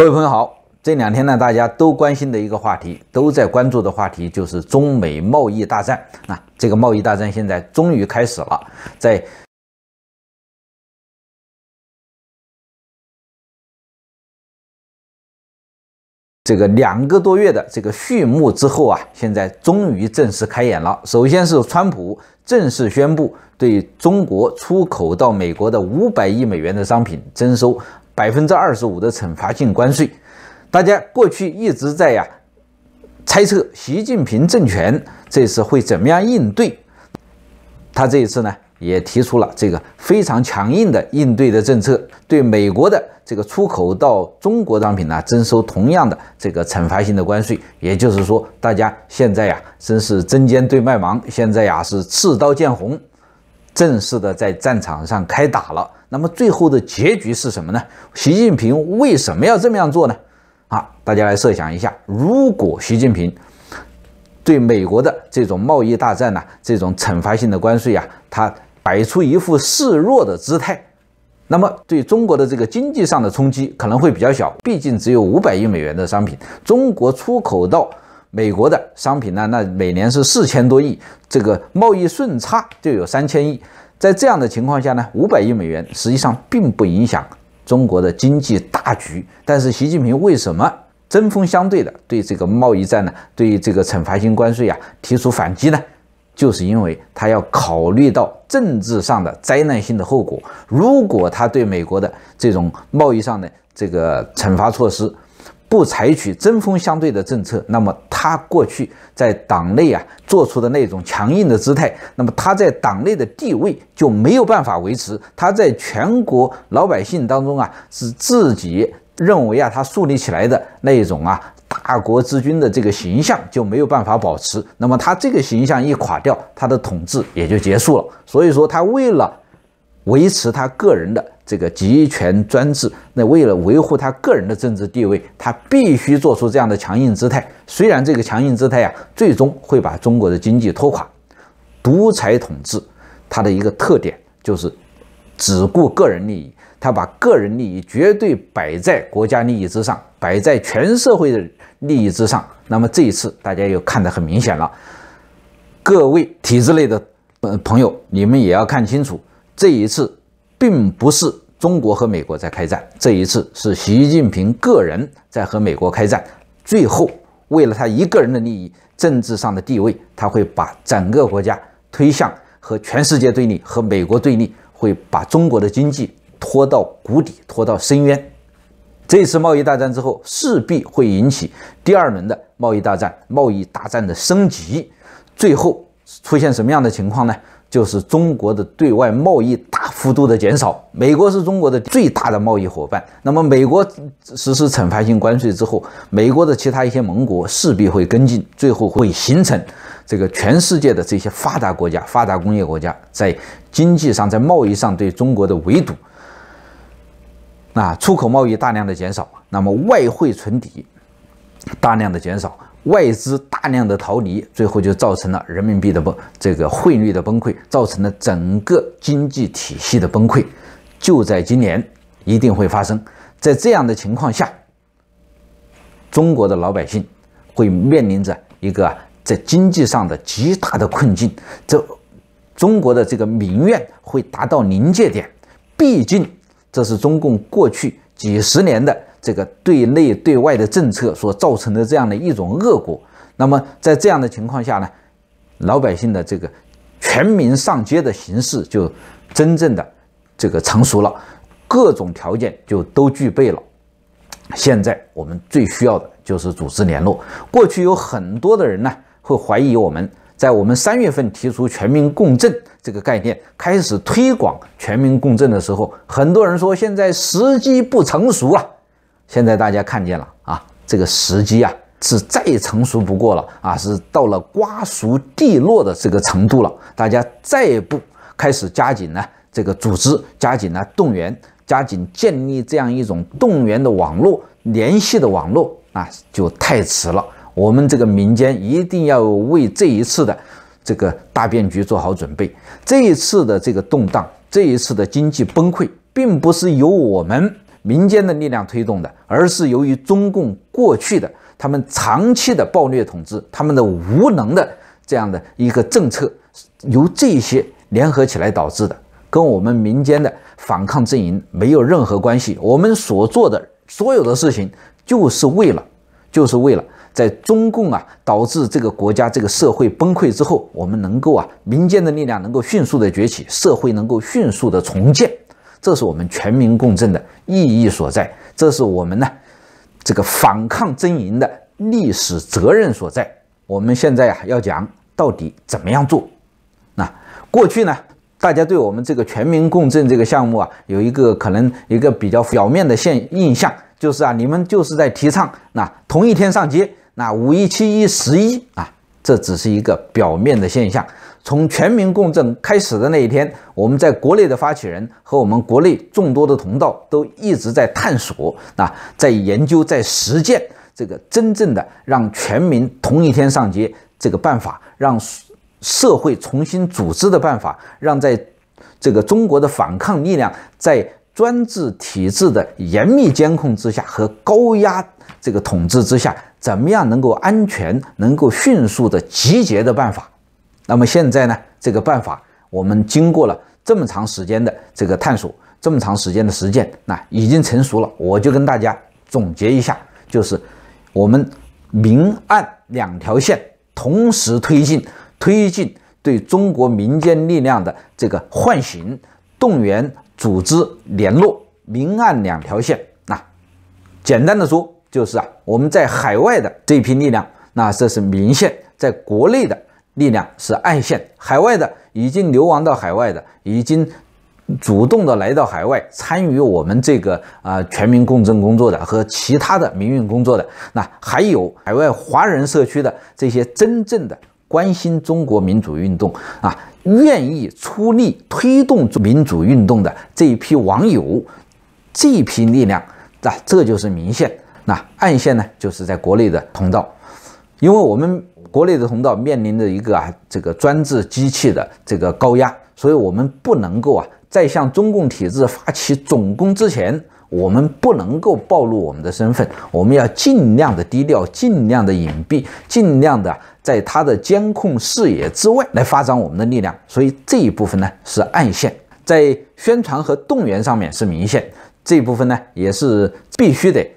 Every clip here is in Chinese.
各位朋友好，这两天呢，大家都关心的一个话题，都在关注的话题就是中美贸易大战。那这个贸易大战现在终于开始了，在这个两个多月的这个序幕之后啊，现在终于正式开演了。首先是川普正式宣布对中国出口到美国的五百亿美元的商品征收。百分之二十五的惩罚性关税，大家过去一直在呀猜测习近平政权这次会怎么样应对。他这一次呢，也提出了这个非常强硬的应对的政策，对美国的这个出口到中国商品呢征收同样的这个惩罚性的关税。也就是说，大家现在呀真是针尖对麦芒，现在呀是刺刀见红，正式的在战场上开打了。那么最后的结局是什么呢？习近平为什么要这么样做呢？啊，大家来设想一下，如果习近平对美国的这种贸易大战呢，这种惩罚性的关税啊，他摆出一副示弱的姿态，那么对中国的这个经济上的冲击可能会比较小。毕竟只有五百亿美元的商品，中国出口到美国的商品呢，那每年是四千多亿，这个贸易顺差就有三千亿。在这样的情况下呢，五百亿美元实际上并不影响中国的经济大局。但是，习近平为什么针锋相对的对这个贸易战呢，对这个惩罚性关税啊提出反击呢？就是因为他要考虑到政治上的灾难性的后果。如果他对美国的这种贸易上的这个惩罚措施，不采取针锋相对的政策，那么他过去在党内啊做出的那种强硬的姿态，那么他在党内的地位就没有办法维持；他在全国老百姓当中啊是自己认为啊他树立起来的那一种啊大国之君的这个形象就没有办法保持。那么他这个形象一垮掉，他的统治也就结束了。所以说，他为了维持他个人的。这个集权专制，那为了维护他个人的政治地位，他必须做出这样的强硬姿态。虽然这个强硬姿态呀，最终会把中国的经济拖垮。独裁统治，它的一个特点就是只顾个人利益，他把个人利益绝对摆在国家利益之上，摆在全社会的利益之上。那么这一次，大家又看得很明显了。各位体制内的呃朋友，你们也要看清楚，这一次。并不是中国和美国在开战，这一次是习近平个人在和美国开战。最后，为了他一个人的利益、政治上的地位，他会把整个国家推向和全世界对立、和美国对立，会把中国的经济拖到谷底、拖到深渊。这次贸易大战之后，势必会引起第二轮的贸易大战、贸易大战的升级，最后。出现什么样的情况呢？就是中国的对外贸易大幅度的减少。美国是中国的最大的贸易伙伴，那么美国实施惩罚性关税之后，美国的其他一些盟国势必会跟进，最后会形成这个全世界的这些发达国家、发达工业国家在经济上、在贸易上对中国的围堵。那出口贸易大量的减少，那么外汇存底大量的减少。外资大量的逃离，最后就造成了人民币的崩，这个汇率的崩溃，造成了整个经济体系的崩溃。就在今年，一定会发生在这样的情况下，中国的老百姓会面临着一个在经济上的极大的困境。这中国的这个民怨会达到临界点，毕竟这是中共过去几十年的。这个对内对外的政策所造成的这样的一种恶果，那么在这样的情况下呢，老百姓的这个全民上街的形式就真正的这个成熟了，各种条件就都具备了。现在我们最需要的就是组织联络。过去有很多的人呢会怀疑我们在我们三月份提出全民共振这个概念，开始推广全民共振的时候，很多人说现在时机不成熟啊。现在大家看见了啊，这个时机啊是再成熟不过了啊，是到了瓜熟蒂落的这个程度了。大家再不开始加紧呢，这个组织加紧呢，动员加紧建立这样一种动员的网络、联系的网络啊，就太迟了。我们这个民间一定要为这一次的这个大变局做好准备。这一次的这个动荡，这一次的经济崩溃，并不是由我们。民间的力量推动的，而是由于中共过去的他们长期的暴虐统治，他们的无能的这样的一个政策，由这些联合起来导致的，跟我们民间的反抗阵营没有任何关系。我们所做的所有的事情，就是为了，就是为了在中共啊导致这个国家这个社会崩溃之后，我们能够啊民间的力量能够迅速的崛起，社会能够迅速的重建。这是我们全民共振的意义所在，这是我们呢这个反抗阵营的历史责任所在。我们现在啊要讲到底怎么样做？那过去呢，大家对我们这个全民共振这个项目啊，有一个可能一个比较表面的现印象，就是啊，你们就是在提倡那同一天上街，那五一、七一、十一啊，这只是一个表面的现象。从全民共振开始的那一天，我们在国内的发起人和我们国内众多的同道都一直在探索，啊，在研究，在实践这个真正的让全民同一天上街这个办法，让社会重新组织的办法，让在这个中国的反抗力量在专制体制的严密监控之下和高压这个统治之下，怎么样能够安全、能够迅速的集结的办法。那么现在呢，这个办法我们经过了这么长时间的这个探索，这么长时间的实践，那已经成熟了。我就跟大家总结一下，就是我们明暗两条线同时推进，推进对中国民间力量的这个唤醒、动员、组织、联络，明暗两条线。那简单的说，就是啊，我们在海外的这批力量，那这是明线，在国内的。力量是暗线，海外的已经流亡到海外的，已经主动的来到海外参与我们这个啊全民共振工作的和其他的民运工作的，那还有海外华人社区的这些真正的关心中国民主运动啊，愿意出力推动民主运动的这一批网友，这一批力量，那这就是明线，那暗线呢就是在国内的通道，因为我们。国内的同道面临着一个啊，这个专制机器的这个高压，所以我们不能够啊，在向中共体制发起总攻之前，我们不能够暴露我们的身份，我们要尽量的低调，尽量的隐蔽，尽量的在它的监控视野之外来发展我们的力量。所以这一部分呢是暗线，在宣传和动员上面是明线，这一部分呢也是必须得。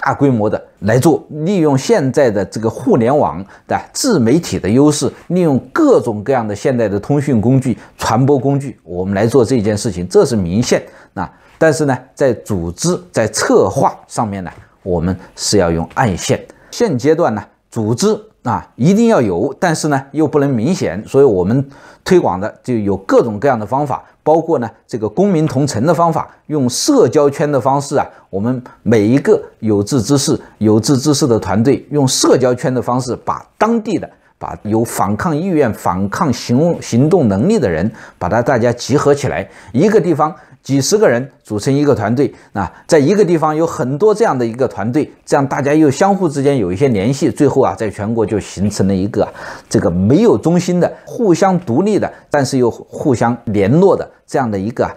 大规模的来做，利用现在的这个互联网的自媒体的优势，利用各种各样的现代的通讯工具、传播工具，我们来做这件事情，这是明线。那但是呢，在组织、在策划上面呢，我们是要用暗线。现阶段呢，组织。啊，一定要有，但是呢，又不能明显，所以我们推广的就有各种各样的方法，包括呢这个公民同城的方法，用社交圈的方式啊，我们每一个有志之士、有志之士的团队，用社交圈的方式把当地的。把有反抗意愿、反抗行行动能力的人，把他大家集合起来，一个地方几十个人组成一个团队，那在一个地方有很多这样的一个团队，这样大家又相互之间有一些联系，最后啊，在全国就形成了一个这个没有中心的、互相独立的，但是又互相联络的这样的一个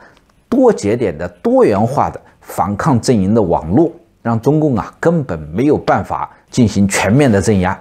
多节点的多元化的反抗阵营的网络，让中共啊根本没有办法进行全面的镇压。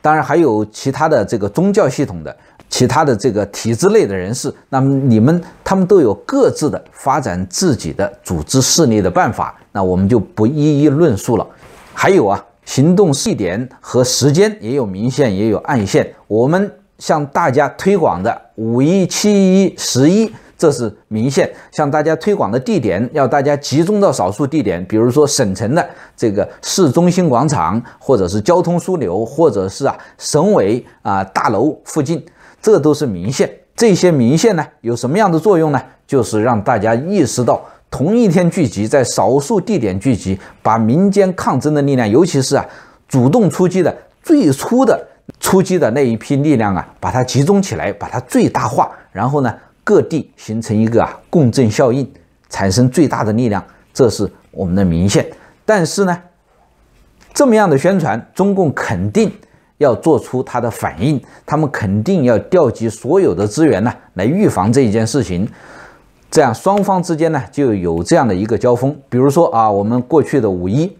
当然还有其他的这个宗教系统的、其他的这个体制内的人士，那么你们他们都有各自的发展自己的组织势力的办法，那我们就不一一论述了。还有啊，行动地点和时间也有明线，也有暗线。我们向大家推广的五一、七一、十一。这是明线，向大家推广的地点要大家集中到少数地点，比如说省城的这个市中心广场，或者是交通枢纽，或者是啊省委啊大楼附近，这都是明线。这些明线呢有什么样的作用呢？就是让大家意识到同一天聚集在少数地点聚集，把民间抗争的力量，尤其是啊主动出击的最初的出击的那一批力量啊，把它集中起来，把它最大化，然后呢？各地形成一个啊共振效应，产生最大的力量，这是我们的明线。但是呢，这么样的宣传，中共肯定要做出他的反应，他们肯定要调集所有的资源呢，来预防这一件事情。这样双方之间呢，就有这样的一个交锋。比如说啊，我们过去的五一，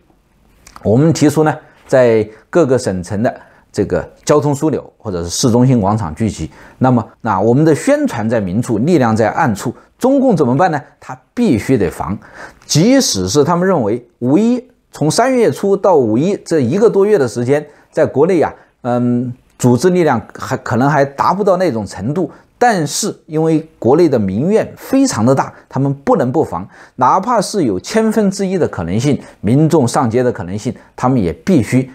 我们提出呢，在各个省城的。这个交通枢纽或者是市中心广场聚集，那么那我们的宣传在明处，力量在暗处。中共怎么办呢？他必须得防。即使是他们认为五一从三月初到五一这一个多月的时间，在国内啊，嗯，组织力量还可能还达不到那种程度，但是因为国内的民怨非常的大，他们不能不防。哪怕是有千分之一的可能性，民众上街的可能性，他们也必须。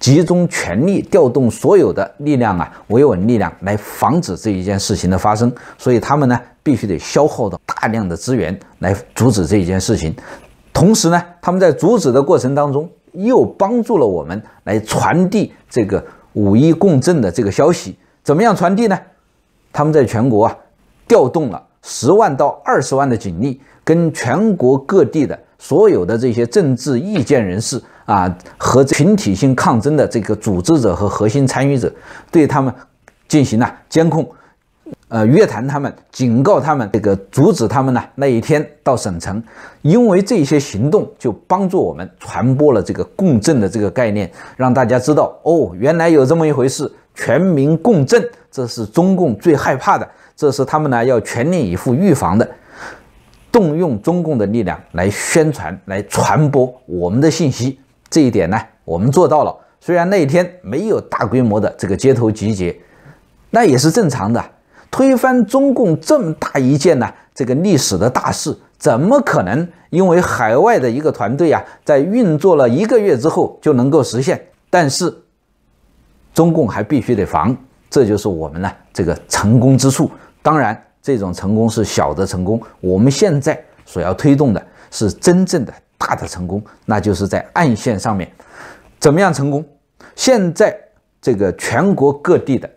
集中全力调动所有的力量啊，维稳力量来防止这一件事情的发生，所以他们呢必须得消耗的大量的资源来阻止这一件事情。同时呢，他们在阻止的过程当中又帮助了我们来传递这个五一共振的这个消息。怎么样传递呢？他们在全国啊调动了十万到二十万的警力，跟全国各地的所有的这些政治意见人士。啊，和群体性抗争的这个组织者和核心参与者，对他们进行了监控，呃约谈他们，警告他们，这个阻止他们呢那一天到省城，因为这些行动就帮助我们传播了这个共振的这个概念，让大家知道哦，原来有这么一回事，全民共振，这是中共最害怕的，这是他们呢要全力以赴预防的，动用中共的力量来宣传来传播我们的信息。这一点呢，我们做到了。虽然那一天没有大规模的这个街头集结，那也是正常的。推翻中共这么大一件呢，这个历史的大事，怎么可能因为海外的一个团队啊，在运作了一个月之后就能够实现？但是，中共还必须得防，这就是我们呢这个成功之处。当然，这种成功是小的成功。我们现在所要推动的是真正的。大的成功，那就是在暗线上面，怎么样成功？现在这个全国各地的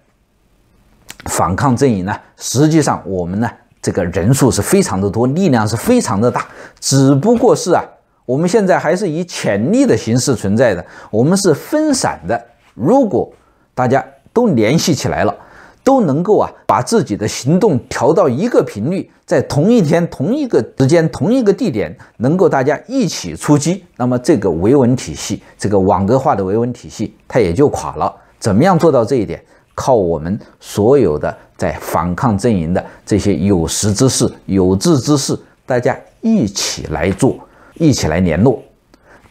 反抗阵营呢，实际上我们呢，这个人数是非常的多，力量是非常的大，只不过是啊，我们现在还是以潜力的形式存在的，我们是分散的，如果大家都联系起来了。都能够啊，把自己的行动调到一个频率，在同一天、同一个时间、同一个地点，能够大家一起出击，那么这个维稳体系，这个网格化的维稳体系，它也就垮了。怎么样做到这一点？靠我们所有的在反抗阵营的这些有识之士、有志之士，大家一起来做，一起来联络。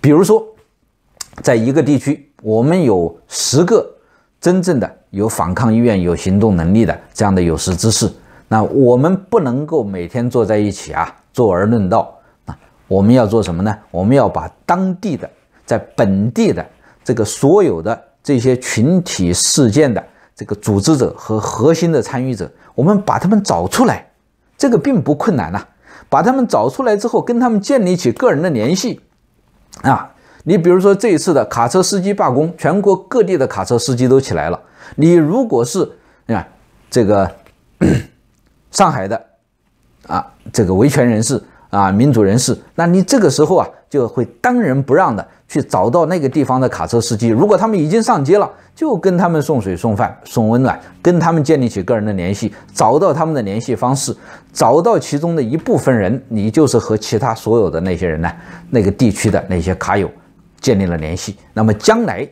比如说，在一个地区，我们有十个。真正的有反抗意愿、有行动能力的这样的有识之士，那我们不能够每天坐在一起啊，坐而论道啊。我们要做什么呢？我们要把当地的、在本地的这个所有的这些群体事件的这个组织者和核心的参与者，我们把他们找出来，这个并不困难呐。把他们找出来之后，跟他们建立起个人的联系啊。你比如说这一次的卡车司机罢工，全国各地的卡车司机都起来了。你如果是你看这个上海的啊，这个维权人士啊，民主人士，那你这个时候啊就会当仁不让的去找到那个地方的卡车司机。如果他们已经上街了，就跟他们送水、送饭、送温暖，跟他们建立起个人的联系，找到他们的联系方式，找到其中的一部分人，你就是和其他所有的那些人呢，那个地区的那些卡友。建立了联系，那么将来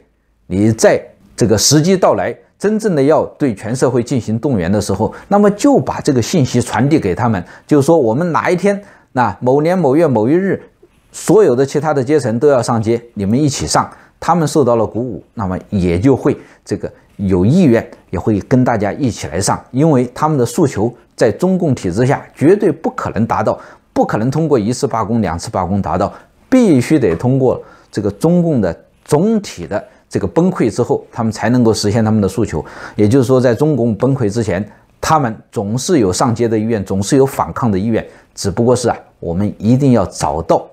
你在这个时机到来，真正的要对全社会进行动员的时候，那么就把这个信息传递给他们，就是说我们哪一天，那某年某月某一日，所有的其他的阶层都要上街，你们一起上。他们受到了鼓舞，那么也就会这个有意愿，也会跟大家一起来上，因为他们的诉求在中共体制下绝对不可能达到，不可能通过一次罢工、两次罢工达到，必须得通过。这个中共的总体的这个崩溃之后，他们才能够实现他们的诉求。也就是说，在中共崩溃之前，他们总是有上街的意愿，总是有反抗的意愿，只不过是啊，我们一定要找到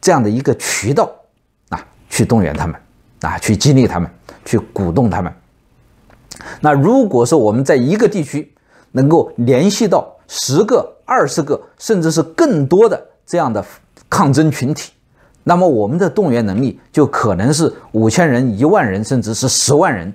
这样的一个渠道啊，去动员他们啊，去激励他们，去鼓动他们。那如果说我们在一个地区能够联系到十个、二十个，甚至是更多的这样的抗争群体。那么我们的动员能力就可能是五千人、一万人，甚至是十万人。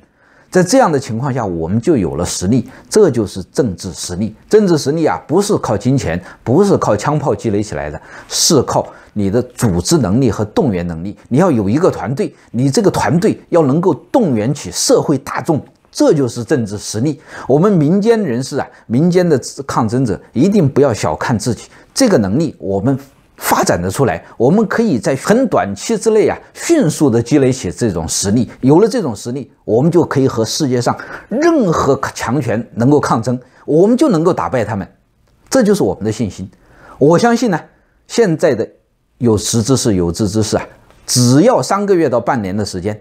在这样的情况下，我们就有了实力，这就是政治实力。政治实力啊，不是靠金钱，不是靠枪炮积累起来的，是靠你的组织能力和动员能力。你要有一个团队，你这个团队要能够动员起社会大众，这就是政治实力。我们民间人士啊，民间的抗争者，一定不要小看自己这个能力，我们。发展的出来，我们可以在很短期之内啊，迅速的积累起这种实力。有了这种实力，我们就可以和世界上任何强权能够抗争，我们就能够打败他们。这就是我们的信心。我相信呢，现在的有识之士、有志之士啊，只要三个月到半年的时间，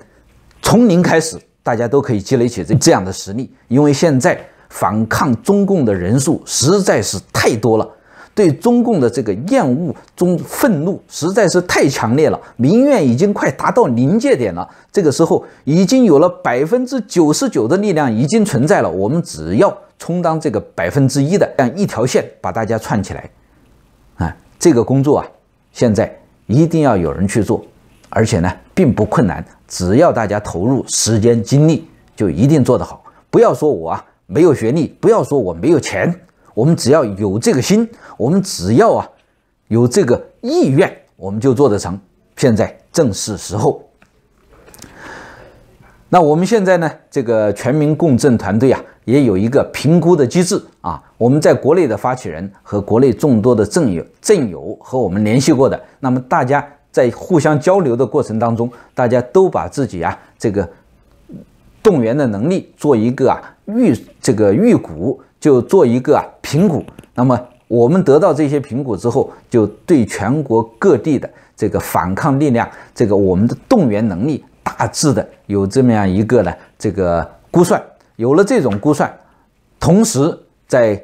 从零开始，大家都可以积累起这这样的实力。因为现在反抗中共的人数实在是太多了。对中共的这个厌恶、中愤怒实在是太强烈了，民怨已经快达到临界点了。这个时候，已经有了百分之九十九的力量已经存在了，我们只要充当这个百分之一的这样一条线，把大家串起来。啊，这个工作啊，现在一定要有人去做，而且呢，并不困难，只要大家投入时间精力，就一定做得好。不要说我啊没有学历，不要说我没有钱。我们只要有这个心，我们只要啊有这个意愿，我们就做得成。现在正是时候。那我们现在呢，这个全民共振团队啊，也有一个评估的机制啊。我们在国内的发起人和国内众多的政友、政友和我们联系过的，那么大家在互相交流的过程当中，大家都把自己啊这个动员的能力做一个啊预这个预估。就做一个啊评估，那么我们得到这些评估之后，就对全国各地的这个反抗力量，这个我们的动员能力，大致的有这么样一个呢这个估算。有了这种估算，同时在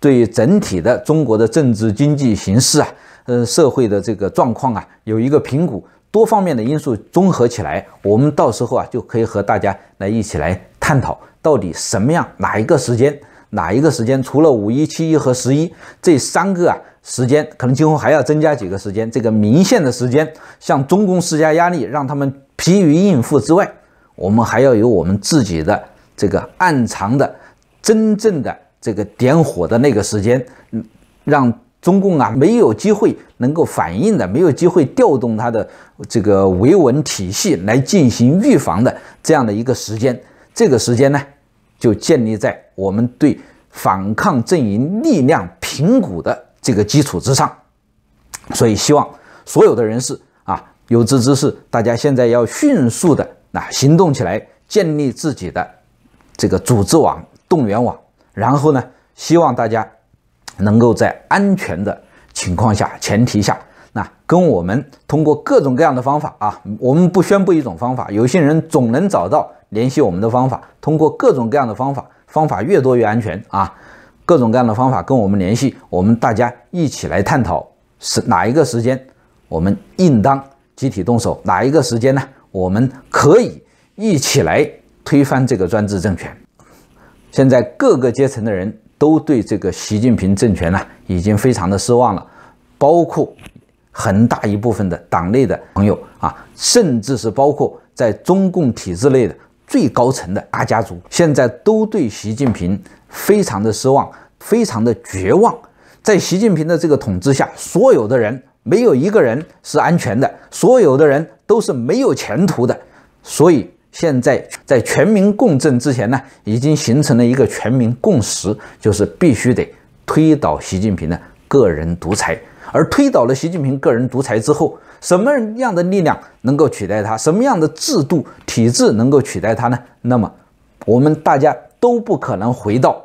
对整体的中国的政治经济形势啊，呃社会的这个状况啊有一个评估，多方面的因素综合起来，我们到时候啊就可以和大家来一起来探讨到底什么样哪一个时间。哪一个时间？除了五一、七一和十一这三个啊时间，可能今后还要增加几个时间。这个明线的时间，向中共施加压力，让他们疲于应付之外，我们还要有我们自己的这个暗藏的、真正的这个点火的那个时间，让中共啊没有机会能够反应的，没有机会调动他的这个维稳体系来进行预防的这样的一个时间。这个时间呢？就建立在我们对反抗阵营力量评估的这个基础之上，所以希望所有的人士啊，有志之士，大家现在要迅速的啊行动起来，建立自己的这个组织网、动员网。然后呢，希望大家能够在安全的情况下前提下，那跟我们通过各种各样的方法啊，我们不宣布一种方法，有些人总能找到。联系我们的方法，通过各种各样的方法，方法越多越安全啊！各种各样的方法跟我们联系，我们大家一起来探讨是哪一个时间，我们应当集体动手，哪一个时间呢？我们可以一起来推翻这个专制政权。现在各个阶层的人都对这个习近平政权呢，已经非常的失望了，包括很大一部分的党内的朋友啊，甚至是包括在中共体制内的。最高层的阿家族现在都对习近平非常的失望，非常的绝望。在习近平的这个统治下，所有的人没有一个人是安全的，所有的人都是没有前途的。所以现在在全民共振之前呢，已经形成了一个全民共识，就是必须得推倒习近平的个人独裁。而推倒了习近平个人独裁之后，什么样的力量能够取代它？什么样的制度体制能够取代它呢？那么，我们大家都不可能回到，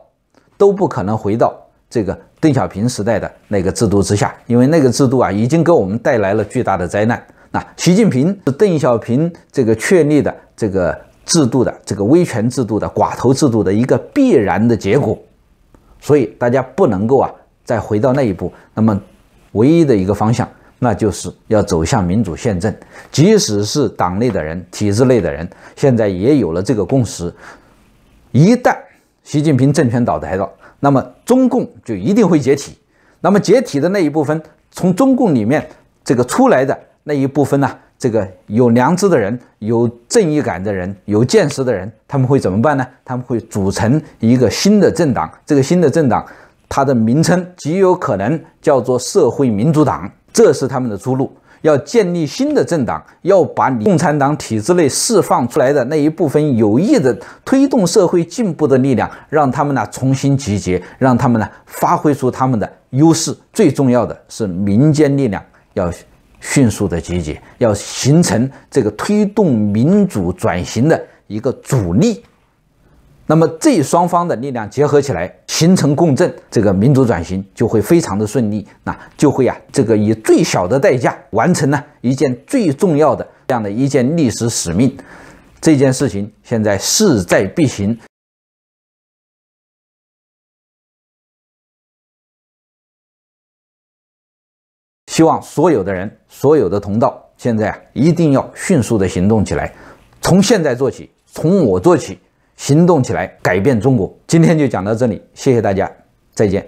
都不可能回到这个邓小平时代的那个制度之下，因为那个制度啊，已经给我们带来了巨大的灾难。那习近平是邓小平这个确立的这个制度的这个威权制度的寡头制度的一个必然的结果，所以大家不能够啊，再回到那一步。那么，唯一的一个方向。那就是要走向民主宪政，即使是党内的人、体制内的人，现在也有了这个共识。一旦习近平政权倒台了，那么中共就一定会解体。那么解体的那一部分，从中共里面这个出来的那一部分呢？这个有良知的人、有正义感的人、有见识的人，他们会怎么办呢？他们会组成一个新的政党。这个新的政党，它的名称极有可能叫做社会民主党。这是他们的出路，要建立新的政党，要把你共产党体制内释放出来的那一部分有益的推动社会进步的力量，让他们呢重新集结，让他们呢发挥出他们的优势。最重要的是民间力量要迅速的集结，要形成这个推动民主转型的一个主力。那么这双方的力量结合起来。形成共振，这个民主转型就会非常的顺利，那就会啊，这个以最小的代价完成呢一件最重要的这样的一件历史使命。这件事情现在势在必行，希望所有的人、所有的同道现在啊一定要迅速的行动起来，从现在做起，从我做起。行动起来，改变中国。今天就讲到这里，谢谢大家，再见。